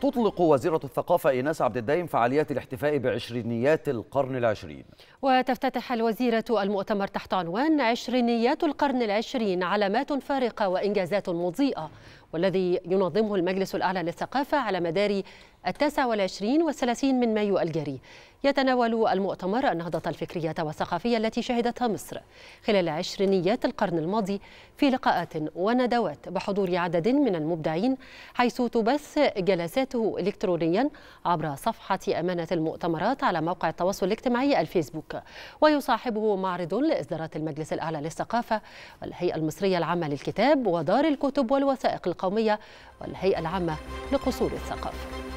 تطلق وزيرة الثقافة إيناس عبد الدايم فعاليات الاحتفاء بعشرينيات القرن العشرين وتفتتح الوزيرة المؤتمر تحت عنوان عشرينيات القرن العشرين علامات فارقة وإنجازات مضيئة والذي ينظمه المجلس الأعلى للثقافة على مدار التاسع والعشرين والثلاثين من مايو الجاري يتناول المؤتمر النهضة الفكرية والثقافية التي شهدتها مصر خلال عشرينيات القرن الماضي في لقاءات وندوات بحضور عدد من المبدعين حيث تبث جلساته إلكترونيا عبر صفحة أمانة المؤتمرات على موقع التواصل الاجتماعي الفيسبوك ويصاحبه معرض لإصدارات المجلس الأعلى للثقافة والهيئة المصرية العامة للكتاب ودار الكتب والوثائق القومية والهيئة العامة لقصور الثقافة